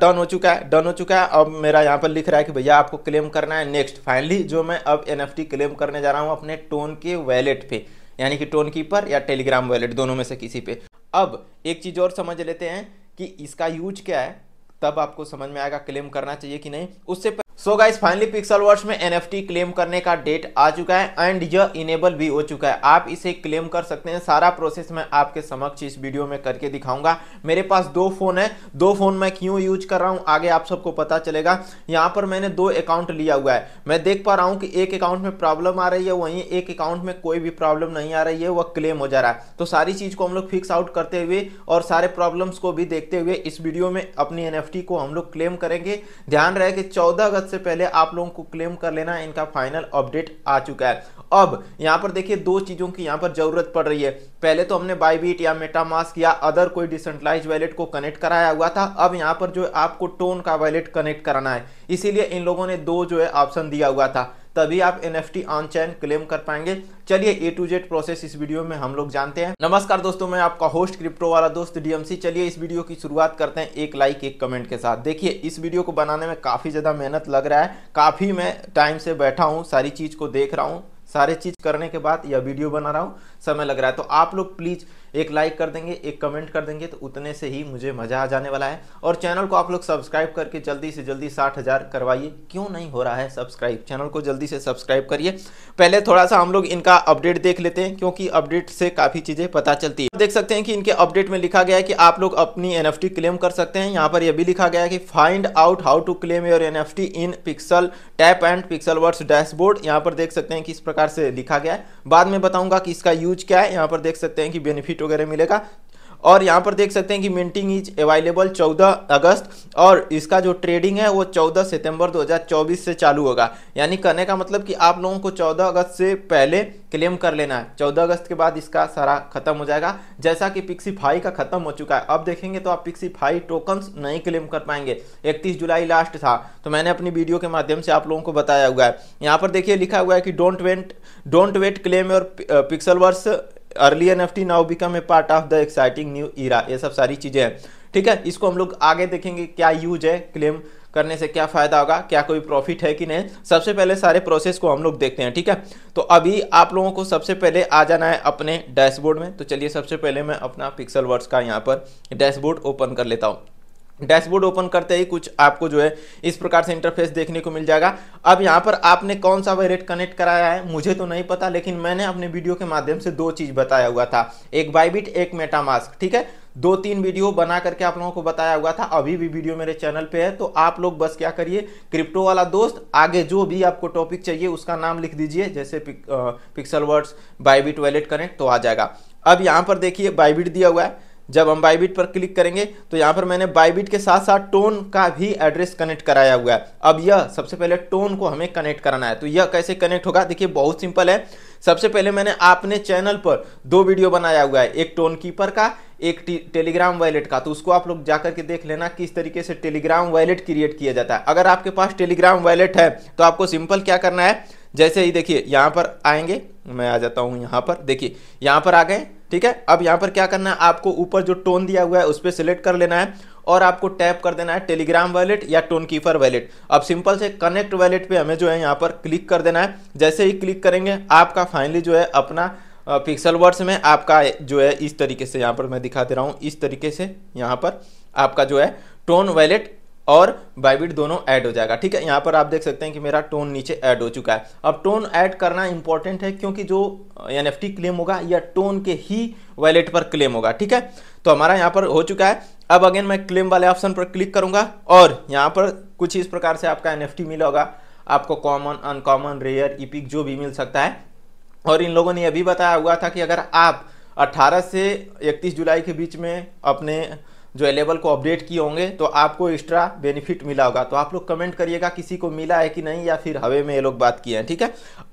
done हो चुका है डन हो चुका है अब मेरा यहाँ पर लिख रहा है कि भैया आपको क्लेम करना है नेक्स्ट फाइनली जो मैं अब एन क्लेम करने जा रहा हूँ अपने टोन के वैलेट पे यानी कि टोन कीपर या टेलीग्राम वैलेट दोनों में से किसी पे अब एक चीज़ और समझ लेते हैं कि इसका यूज क्या है तब आपको समझ में आएगा क्लेम करना चाहिए कि नहीं उससे so guys finally Pixelverse में एन क्लेम करने का डेट आ चुका है एंड यह इनेबल भी हो चुका है आप इसे क्लेम कर सकते हैं सारा प्रोसेस मैं आपके समक्ष इस वीडियो में करके दिखाऊंगा मेरे पास दो फोन है दो फोन मैं क्यों यूज कर रहा हूं आगे आप सबको पता चलेगा यहां पर मैंने दो अकाउंट लिया हुआ है मैं देख पा रहा हूँ कि एक अकाउंट में प्रॉब्लम आ रही है वहीं एक अकाउंट में कोई भी प्रॉब्लम नहीं आ रही है वह क्लेम हो जा रहा है तो सारी चीज को हम लोग फिक्स आउट करते हुए और सारे प्रॉब्लम्स को भी देखते हुए इस वीडियो में अपनी एन को हम लोग क्लेम करेंगे ध्यान रहे कि चौदह अगस्त मकसद से पहले आप लोगों को क्लेम कर लेना इनका फाइनल अपडेट आ चुका है अब यहाँ पर देखिए दो चीज़ों की यहाँ पर ज़रूरत पड़ रही है पहले तो हमने बाईबीट या मेटामास्क या अदर कोई डिसेंट्रलाइज वैलेट को कनेक्ट कराया हुआ था अब यहाँ पर जो है आपको टोन का वैलेट कनेक्ट कराना है इसीलिए इन लोगों ने दो जो है ऑप्शन दिया हुआ था तभी आप N F on chain claim कर पाएंगे चलिए ए टू जेड प्रोसेस इस वीडियो में हम लोग जानते हैं नमस्कार दोस्तों मैं आपका होस्ट क्रिप्टो वाला दोस्त डीएमसी चलिए इस वीडियो की शुरुआत करते हैं एक लाइक एक कमेंट के साथ देखिए इस वीडियो को बनाने में काफ़ी ज़्यादा मेहनत लग रहा है काफ़ी मैं टाइम से बैठा हूँ सारी चीज़ को देख रहा हूँ सारे चीज़ करने के बाद यह वीडियो बना रहा हूँ समय लग रहा है तो आप लोग प्लीज़ एक लाइक कर देंगे एक कमेंट कर देंगे तो उतने से ही मुझे मज़ा आ जाने वाला है और चैनल को आप लोग सब्सक्राइब करके जल्दी से जल्दी साठ हज़ार करवाइए क्यों नहीं हो रहा है सब्सक्राइब चैनल को जल्दी से सब्सक्राइब करिए पहले थोड़ा सा हम लोग इनका अपडेट देख लेते हैं क्योंकि अपडेट से काफ़ी चीज़ें पता चलती है देख सकते हैं कि इनके अपडेट में लिखा गया है कि आप लोग अपनी एन क्लेम कर सकते हैं यहाँ पर यह भी लिखा गया है कि find out how to claim your N in Pixel tap and Pixel words dashboard यहाँ पर देख सकते हैं कि इस प्रकार से लिखा गया है बाद में बताऊंगा कि इसका यूज क्या है यहाँ पर देख सकते हैं कि बेनिफिट वगैरह मिलेगा और यहाँ पर देख सकते हैं कि मिंटिंग इज अवेलेबल 14 अगस्त और इसका जो ट्रेडिंग है वो 14 सितंबर 2024 से चालू होगा यानी कहने का मतलब कि आप लोगों को 14 अगस्त से पहले क्लेम कर लेना है 14 अगस्त के बाद इसका सारा खत्म हो जाएगा जैसा कि पिक्सी पिक्सीफाई का खत्म हो चुका है अब देखेंगे तो आप पिक्सी पिक्सीफाई टोकन्स नहीं क्लेम कर पाएंगे इकतीस जुलाई लास्ट था तो मैंने अपनी वीडियो के माध्यम से आप लोगों को बताया हुआ है यहाँ पर देखिए लिखा हुआ है कि don't went don't wait claim your Pixelverse early N F T now become a part of the exciting new era ये सब सारी चीज़ें हैं ठीक है इसको हम लोग आगे देखेंगे क्या यूज है क्लेम करने से क्या फ़ायदा होगा क्या कोई प्रॉफिट है कि नहीं सबसे पहले सारे प्रोसेस को हम लोग देखते हैं ठीक है तो अभी आप लोगों को सबसे पहले आ जाना है अपने डैशबोर्ड में तो चलिए सबसे पहले मैं अपना पिक्सल वर्ड्स का यहाँ पर डैशबोर्ड ओपन कर लेता हूँ डैशबोर्ड ओपन करते ही कुछ आपको जो है इस प्रकार से इंटरफेस देखने को मिल जाएगा अब यहाँ पर आपने कौन सा वायरेट कनेक्ट कराया है मुझे तो नहीं पता लेकिन मैंने अपने वीडियो के माध्यम से दो चीज़ बताया हुआ था एक बाइबिट एक मेटामास्क ठीक है दो तीन वीडियो बना करके आप लोगों को बताया हुआ था अभी भी वीडियो मेरे चैनल पे है तो आप लोग बस क्या करिए क्रिप्टो वाला दोस्त आगे जो भी आपको टॉपिक चाहिए उसका नाम लिख दीजिए जैसे पिक, आ, pixel words Bybit wallet connect तो आ जाएगा अब यहाँ पर देखिए बाईबिट दिया हुआ है जब हम बाईबिट पर क्लिक करेंगे तो यहाँ पर मैंने बाईबिट के साथ साथ टोन का भी एड्रेस कनेक्ट कराया हुआ है अब यह सबसे पहले टोन को हमें कनेक्ट कराना है तो यह कैसे कनेक्ट होगा देखिए बहुत सिंपल है सबसे पहले मैंने आपने चैनल पर दो वीडियो बनाया हुआ है एक टोन कीपर का एक टेलीग्राम वैलेट का तो उसको आप लोग जाकर के देख लेना किस तरीके से टेलीग्राम वैलेट क्रिएट किया जाता है अगर आपके पास टेलीग्राम वैलेट है तो आपको सिंपल क्या करना है जैसे ही देखिए यहाँ पर आएंगे मैं आ जाता हूँ यहाँ पर देखिए यहाँ पर आ गए ठीक है अब यहाँ पर क्या करना है आपको ऊपर जो टोन दिया हुआ है उस पर सिलेक्ट कर लेना है और आपको टैप कर देना है टेलीग्राम वैलेट या टोन कीपर वैलेट अब सिंपल से कनेक्ट वैलेट पे हमें जो है यहाँ पर क्लिक कर देना है जैसे ही क्लिक करेंगे आपका फाइनली जो है अपना पिक्सल वर्ड्स में आपका जो है इस तरीके से यहाँ पर मैं दिखा दे रहा हूँ इस तरीके से यहाँ पर आपका जो है टोन वैलेट और बाइबिट दोनों ऐड हो जाएगा ठीक है यहाँ पर आप देख सकते हैं कि मेरा टोन नीचे ऐड हो चुका है अब टोन ऐड करना इंपॉर्टेंट है क्योंकि जो एन क्लेम होगा या टोन के ही वैलेट पर क्लेम होगा ठीक है तो हमारा यहाँ पर हो चुका है अब अगेन मैं क्लेम वाले ऑप्शन पर क्लिक करूंगा और यहाँ पर कुछ इस प्रकार से आपका एन मिला होगा आपको कॉमन अनकॉमन रेयर इपिक जो भी मिल सकता है और इन लोगों ने यह भी बताया हुआ था कि अगर आप 18 से 31 जुलाई के बीच में अपने जो लेवल को अपडेट किए होंगे तो आपको एक्स्ट्रा बेनिफिट मिला होगा तो आप लोग कमेंट करिएगा किसी को मिला है कि नहीं या फिर हवे में ये लोग बात किए हैं ठीक है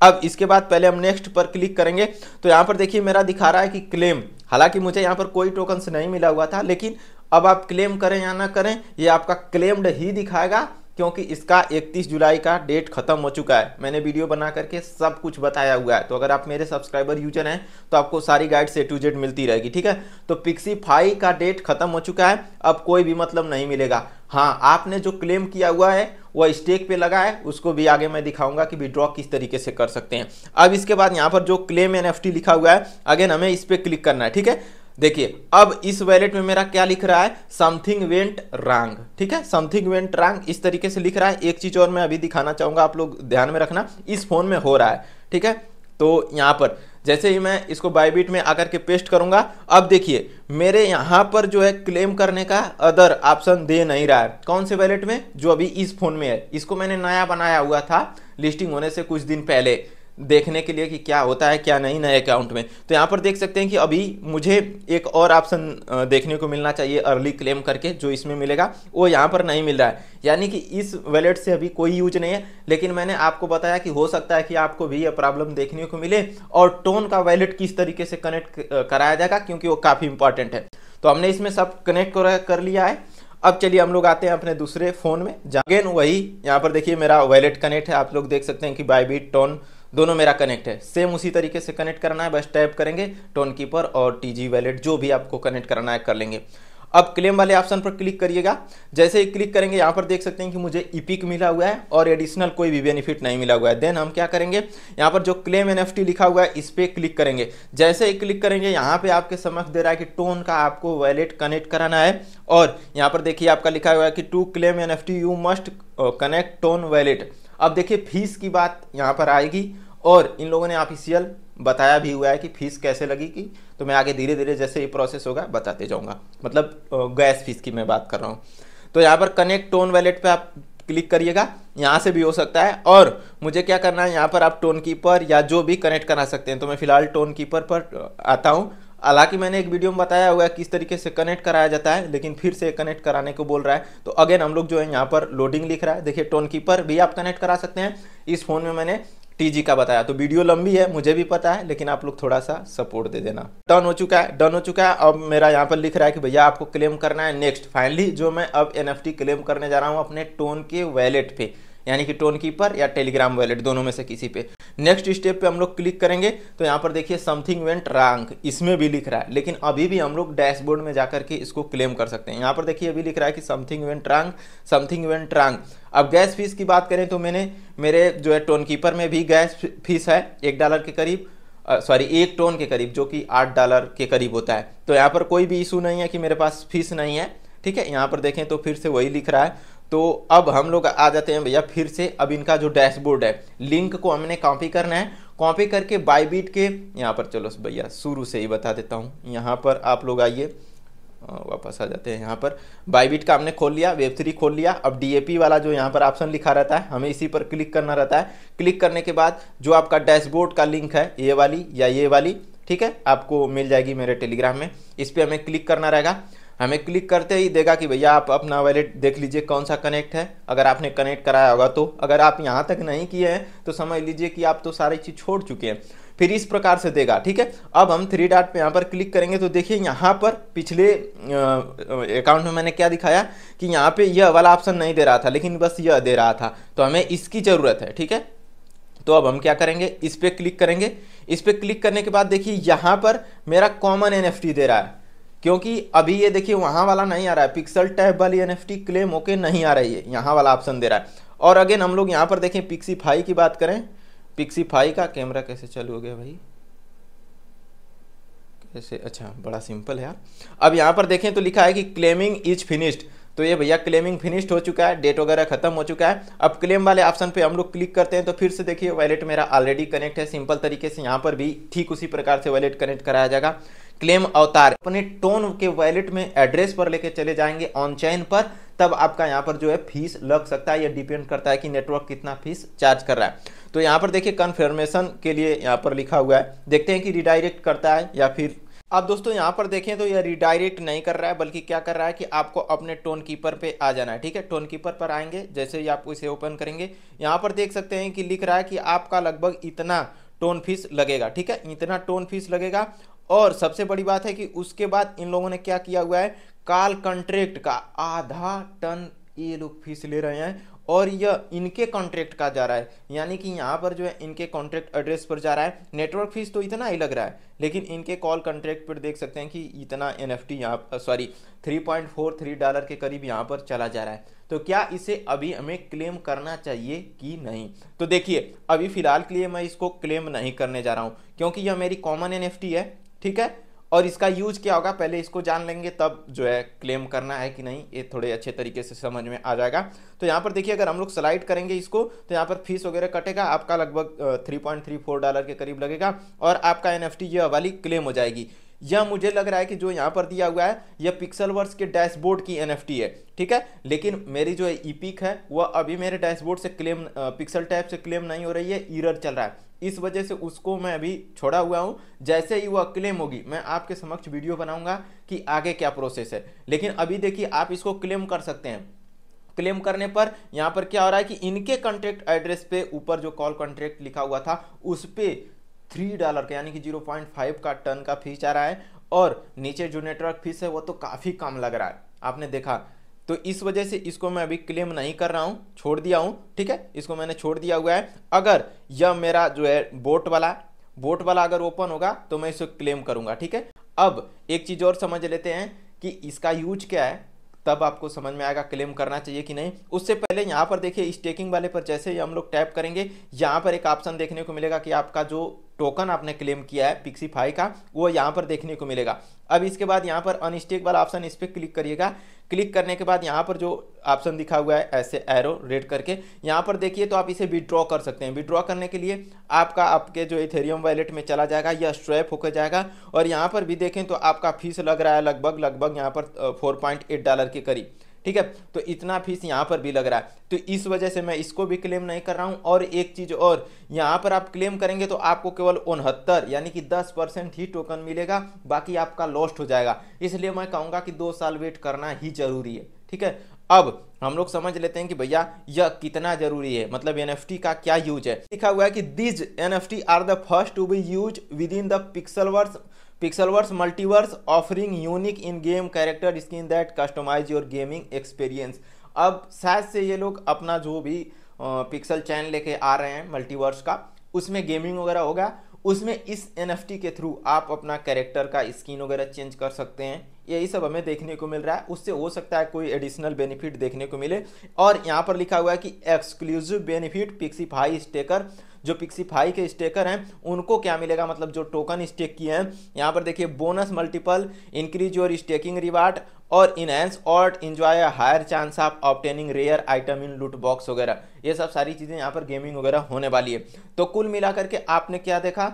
अब इसके बाद पहले हम नेक्स्ट पर क्लिक करेंगे तो यहाँ पर देखिए मेरा दिखा रहा है कि क्लेम हालांकि मुझे यहाँ पर कोई टोकन नहीं मिला हुआ था लेकिन अब आप क्लेम करें या ना करें ये आपका क्लेम्ड ही दिखाएगा क्योंकि इसका 31 जुलाई का डेट खत्म हो चुका है मैंने वीडियो बना करके सब कुछ बताया हुआ है तो अगर आप मेरे सब्सक्राइबर यूजर हैं तो आपको सारी गाइड से टू जेड मिलती रहेगी ठीक है तो पिक्सी फाइव का डेट खत्म हो चुका है अब कोई भी मतलब नहीं मिलेगा हाँ आपने जो क्लेम किया हुआ है वह स्टेक पे लगा है उसको भी आगे मैं दिखाऊंगा कि विड्रॉ किस तरीके से कर सकते हैं अब इसके बाद यहाँ पर जो क्लेम एन लिखा हुआ है अगेन हमें इस पर क्लिक करना है ठीक है देखिए अब इस वैलेट में मेरा क्या लिख रहा है समथिंग वेंट रांग ठीक है समथिंग वेंट रांग इस तरीके से लिख रहा है एक चीज और मैं अभी दिखाना चाहूंगा आप लोग ध्यान में रखना इस फोन में हो रहा है ठीक है तो यहां पर जैसे ही मैं इसको बायबीट में आकर के पेस्ट करूंगा अब देखिए मेरे यहां पर जो है क्लेम करने का अदर ऑप्शन दे नहीं रहा है कौन से वैलेट में जो अभी इस फोन में है इसको मैंने नया बनाया हुआ था लिस्टिंग होने से कुछ दिन पहले देखने के लिए कि क्या होता है क्या नहीं नए अकाउंट में तो यहाँ पर देख सकते हैं कि अभी मुझे एक और ऑप्शन देखने को मिलना चाहिए अर्ली क्लेम करके जो इसमें मिलेगा वो यहाँ पर नहीं मिल रहा है यानी कि इस वैलेट से अभी कोई यूज नहीं है लेकिन मैंने आपको बताया कि हो सकता है कि आपको भी ये प्रॉब्लम देखने को मिले और टोन का वैलेट किस तरीके से कनेक्ट कराया जाएगा क्योंकि वो काफ़ी इंपॉर्टेंट है तो हमने इसमें सब कनेक्ट कर लिया है अब चलिए हम लोग आते हैं अपने दूसरे फ़ोन में जागेन वही यहाँ पर देखिए मेरा वैलेट कनेक्ट है आप लोग देख सकते हैं कि बाईबीट टोन दोनों मेरा कनेक्ट है सेम उसी तरीके से कनेक्ट करना है बस टैप करेंगे टोन कीपर और टीजी वैलेट जो भी आपको कनेक्ट करना है कर लेंगे अब क्लेम वाले ऑप्शन पर क्लिक करिएगा जैसे ही क्लिक करेंगे यहाँ पर देख सकते हैं कि मुझे इपिक मिला हुआ है और एडिशनल कोई भी बेनिफिट नहीं मिला हुआ है देन हम क्या करेंगे यहाँ पर जो क्लेम एनएफटी लिखा हुआ है इस पर क्लिक करेंगे जैसे ही क्लिक करेंगे यहाँ पे आपके समक्ष दे रहा है कि टोन का आपको वैलेट कनेक्ट कराना है और यहाँ पर देखिए आपका लिखा हुआ है कि to claim an you must connect TON wallet अब देखिए फीस की बात यहाँ पर आएगी और इन लोगों ने ऑफिशियल बताया भी हुआ है कि फीस कैसे लगेगी तो मैं आगे धीरे धीरे जैसे ये प्रोसेस होगा बताते जाऊँगा मतलब गैस फीस की मैं बात कर रहा हूँ तो यहाँ पर कनेक्ट टोन वैलेट पर आप क्लिक करिएगा यहाँ से भी हो सकता है और मुझे क्या करना है यहाँ पर आप टोन कीपर या जो भी कनेक्ट करा सकते हैं तो मैं फिलहाल टोन कीपर पर आता हूँ हालांकि मैंने एक वीडियो में बताया हुआ है किस तरीके से कनेक्ट कराया जाता है लेकिन फिर से कनेक्ट कराने को बोल रहा है तो अगेन हम लोग जो है यहाँ पर लोडिंग लिख रहा है देखिए टोन कीपर भी आप कनेक्ट करा सकते हैं इस फ़ोन में मैंने टीजी का बताया तो वीडियो लंबी है मुझे भी पता है लेकिन आप लोग थोड़ा सा सपोर्ट दे देना डन हो चुका है डन हो चुका है अब मेरा यहाँ पर लिख रहा है कि भैया आपको क्लेम करना है नेक्स्ट फाइनली जो मैं अब एन क्लेम करने जा रहा हूँ अपने टोन के वैलेट पे यानी कि टोन कीपर या टेलीग्राम वैलेट दोनों में से किसी पे नेक्स्ट स्टेप पे हम लोग क्लिक करेंगे तो यहाँ पर देखिए समथिंग वेंट रैंक इसमें भी लिख रहा है लेकिन अभी भी हम लोग डैशबोर्ड में जाकर के इसको क्लेम कर सकते हैं यहाँ पर देखिए अभी लिख रहा है कि something went wrong something went wrong अब गैस फीस की बात करें तो मैंने मेरे जो है टोन कीपर में भी गैस फीस है एक डॉलर के करीब सॉरी एक टोन के करीब जो कि आठ डॉलर के करीब होता है तो यहाँ पर कोई भी इशू नहीं है कि मेरे पास फीस नहीं है ठीक है यहाँ पर देखें तो फिर से वही लिख रहा है तो अब हम लोग आ जाते हैं भैया फिर से अब इनका जो डैशबोर्ड है लिंक को हमने कॉपी करना है कॉपी करके बाईबीट के यहाँ पर चलो भैया शुरू से ही बता देता हूँ यहाँ पर आप लोग आइए वापस आ जाते हैं यहाँ पर बाईबीट का हमने खोल लिया वेब थ्री खोल लिया अब डीएपी वाला जो यहाँ पर ऑप्शन लिखा रहता है हमें इसी पर क्लिक करना रहता है क्लिक करने के बाद जो आपका डैशबोर्ड का लिंक है ये वाली या ये वाली ठीक है आपको मिल जाएगी मेरे टेलीग्राम में इस पर हमें क्लिक करना रहेगा हमें क्लिक करते ही देगा कि भैया आप अपना वैलेट देख लीजिए कौन सा कनेक्ट है अगर आपने कनेक्ट कराया होगा तो अगर आप यहाँ तक नहीं किए हैं तो समझ लीजिए कि आप तो सारी चीज़ छोड़ चुके हैं फिर इस प्रकार से देगा ठीक है अब हम थ्री डॉट पे यहाँ पर क्लिक करेंगे तो देखिए यहाँ पर पिछले अकाउंट में मैंने क्या दिखाया कि यहाँ पे यह वाला ऑप्शन नहीं दे रहा था लेकिन बस यह दे रहा था तो हमें इसकी ज़रूरत है ठीक है तो अब हम क्या करेंगे इस पर क्लिक करेंगे इस पर क्लिक करने के बाद देखिए यहाँ पर मेरा कॉमन एन दे रहा है क्योंकि अभी ये देखिए वहाँ वाला नहीं आ रहा है पिक्सल टैप वाली एन क्लेम होके नहीं आ रही है यहाँ वाला ऑप्शन दे रहा है और अगेन हम लोग यहाँ पर देखें पिक्सी फाई की बात करें फाई का कैमरा कैसे चालू हो गया भाई कैसे अच्छा बड़ा सिंपल है यार अब यहाँ पर देखें तो लिखा है कि क्लेमिंग इज फिनिश्ड तो ये भैया क्लेमिंग फिनिश्ड हो चुका है डेट वगैरह खत्म हो चुका है अब क्लेम वाले ऑप्शन पे हम लोग क्लिक करते हैं तो फिर से देखिए वैलेट मेरा ऑलरेडी कनेक्ट है सिंपल तरीके से यहाँ पर भी ठीक उसी प्रकार से वैलेट कनेक्ट कराया जाएगा क्लेम अवतार अपने टोन के वैलेट में एड्रेस पर लेके चले जाएंगे ऑन चैन पर तब आपका यहाँ पर जो है फीस लग सकता है या डिपेंड करता है कि नेटवर्क कितना फीस चार्ज कर रहा है तो यहाँ पर देखिए कन्फर्मेशन के लिए यहाँ पर लिखा हुआ है देखते हैं कि रिडायरेक्ट करता है या फिर अब दोस्तों यहाँ पर देखें तो यह रिडायरेक्ट नहीं कर रहा है बल्कि क्या कर रहा है कि आपको अपने टोन कीपर पे आ जाना है ठीक है टोन कीपर पर आएंगे जैसे ही आप इसे ओपन करेंगे यहाँ पर देख सकते हैं कि लिख रहा है कि आपका लगभग इतना टोन फीस लगेगा ठीक है इतना टोन फीस लगेगा और सबसे बड़ी बात है कि उसके बाद इन लोगों ने क्या किया हुआ है काल कॉन्ट्रैक्ट का आधा टन ये लोग फीस ले रहे हैं और यह इनके कॉन्ट्रैक्ट का जा रहा है यानी कि यहाँ पर जो है इनके कॉन्ट्रैक्ट एड्रेस पर जा रहा है नेटवर्क फीस तो इतना ही लग रहा है लेकिन इनके कॉल कॉन्ट्रैक्ट पर देख सकते हैं कि इतना एन एफ टी यहाँ sorry three point four three dollar के करीब यहाँ पर चला जा रहा है तो क्या इसे अभी हमें क्लेम करना चाहिए कि नहीं तो देखिए अभी फिलहाल के लिए मैं इसको क्लेम नहीं करने जा रहा हूँ क्योंकि यह मेरी कॉमन एन एफ टी है ठीक है और इसका यूज क्या होगा पहले इसको जान लेंगे तब जो है क्लेम करना है कि नहीं ये थोड़े अच्छे तरीके से समझ में आ जाएगा तो यहाँ पर देखिए अगर हम लोग स्लाइड करेंगे इसको तो यहाँ पर फीस वगैरह कटेगा आपका लगभग 3.34 डॉलर के करीब लगेगा और आपका एन ये वाली क्लेम हो जाएगी यह मुझे लग रहा है कि जो यहाँ पर दिया हुआ है यह पिक्सलवर्स के डैशबोर्ड की एन है ठीक है लेकिन मेरी जो ई e पिक है वह अभी मेरे डैशबोर्ड से क्लेम पिक्सल टैप से क्लेम नहीं हो रही है ईरर चल रहा है इस वजह से उसको मैं अभी छोड़ा हुआ हूँ जैसे ही वह क्लेम होगी मैं आपके समक्ष वीडियो बनाऊँगा कि आगे क्या प्रोसेस है लेकिन अभी देखिए आप इसको क्लेम कर सकते हैं क्लेम करने पर यहाँ पर क्या हो रहा है कि इनके कॉन्ट्रैक्ट एड्रेस पे ऊपर जो कॉल कॉन्ट्रैक्ट लिखा हुआ था उस पर थ्री डॉलर का यानी कि जीरो पॉइंट फाइव का टन का फीस आ रहा है और नीचे जो नेटवर्क फीस है वो तो काफ़ी कम लग रहा है आपने देखा तो इस वजह से इसको मैं अभी क्लेम नहीं कर रहा हूँ छोड़ दिया हूँ ठीक है इसको मैंने छोड़ दिया हुआ है अगर यह मेरा जो है बोट वाला बोट वाला अगर ओपन होगा तो मैं इसको क्लेम करूँगा ठीक है अब एक चीज़ और समझ लेते हैं कि इसका यूज क्या है तब आपको समझ में आएगा क्लेम करना चाहिए कि नहीं उससे पहले यहाँ पर देखिए स्टेकिंग वाले पर जैसे ही हम लोग टैप करेंगे यहाँ पर एक ऑप्शन देखने को मिलेगा कि आपका जो टोकन आपने क्लेम किया है पिक्सीफाई का वो यहाँ पर देखने को मिलेगा अब इसके बाद यहाँ पर अनस्टेक वाला ऑप्शन इस पर क्लिक करिएगा क्लिक करने के बाद यहाँ पर जो ऑप्शन दिखा हुआ है ऐसे एरो रेड करके यहाँ पर देखिए तो आप इसे विड्रॉ कर सकते हैं विड्रॉ करने के लिए आपका आपके जो इथेरियम वैलेट में चला जाएगा या स्ट्रैप होकर जाएगा और यहाँ पर भी देखें तो आपका फीस लग रहा है लगभग लगभग यहाँ पर फोर डॉलर के करीब ठीक है तो इतना फीस यहाँ पर भी लग रहा है तो इस वजह से मैं इसको भी क्लेम नहीं कर रहा हूँ और एक चीज़ और यहाँ पर आप क्लेम करेंगे तो आपको केवल उनहत्तर यानी कि दस परसेंट ही टोकन मिलेगा बाकी आपका लॉस्ट हो जाएगा इसलिए मैं कहूँगा कि दो साल वेट करना ही जरूरी है ठीक है अब हम लोग समझ लेते हैं कि भैया यह कितना जरूरी है मतलब एन का क्या यूज है लिखा हुआ है कि these N are the first to be used within the Pixelverse Pixelverse multiverse offering unique in game character skin that customize your gaming experience अब शायद से ये लोग अपना जो भी पिक्सल चैन लेके आ रहे हैं मल्टीवर्स का उसमें गेमिंग वगैरह होगा उसमें इस एन के थ्रू आप अपना कैरेक्टर का स्किन वगैरह चेंज कर सकते हैं यही सब हमें देखने को मिल रहा है उससे हो सकता है कोई एडिशनल बेनिफिट देखने को मिले और यहाँ पर लिखा हुआ है कि एक्सक्लूसिव बेनिफिट पिक्सी स्टेकर जो पिक्सीफाई के स्टेकर हैं उनको क्या मिलेगा मतलब जो टोकन स्टेक किए हैं यहाँ पर देखिए bonus multiple increase your staking reward और इनहेंस और enjoy higher chance of obtaining rare item in loot box वगैरह ये सब सारी चीज़ें यहाँ पर गेमिंग वगैरह होने वाली है तो कुल मिला करके आपने क्या देखा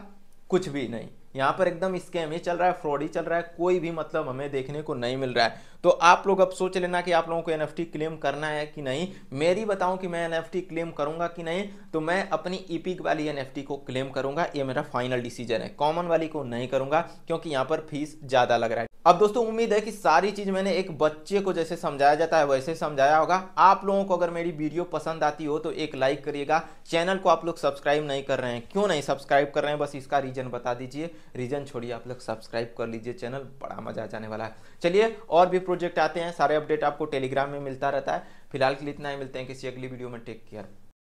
कुछ भी नहीं यहाँ पर एकदम स्कैम ही चल रहा है फ्रॉड ही चल रहा है कोई भी मतलब हमें देखने को नहीं मिल रहा है तो आप लोग अब सोच लेना कि आप लोगों को एनएफटी क्लेम करना है कि नहीं मेरी बताऊं कि मैं एनएफटी क्लेम करूंगा कि नहीं तो मैं अपनी ईपिक e वाली एनएफटी को क्लेम करूंगा ये मेरा फाइनल डिसीजन है कॉमन वाली को नहीं करूंगा क्योंकि यहाँ पर फीस ज़्यादा लग रहा है अब दोस्तों उम्मीद है कि सारी चीज़ मैंने एक बच्चे को जैसे समझाया जाता है वैसे समझाया होगा आप लोगों को अगर मेरी वीडियो पसंद आती हो तो एक लाइक करिएगा चैनल को आप लोग सब्सक्राइब नहीं कर रहे हैं क्यों नहीं सब्सक्राइब कर रहे हैं बस इसका रीज़न बता दीजिए रीजन छोड़िए आप लोग सब्सक्राइब कर लीजिए चैनल बड़ा मजा आ जाने वाला है चलिए और भी प्रोजेक्ट आते हैं सारे अपडेट आपको टेलीग्राम में मिलता रहता है फिलहाल के लिए इतना ही मिलते हैं किसी अगली वीडियो में टेक केयर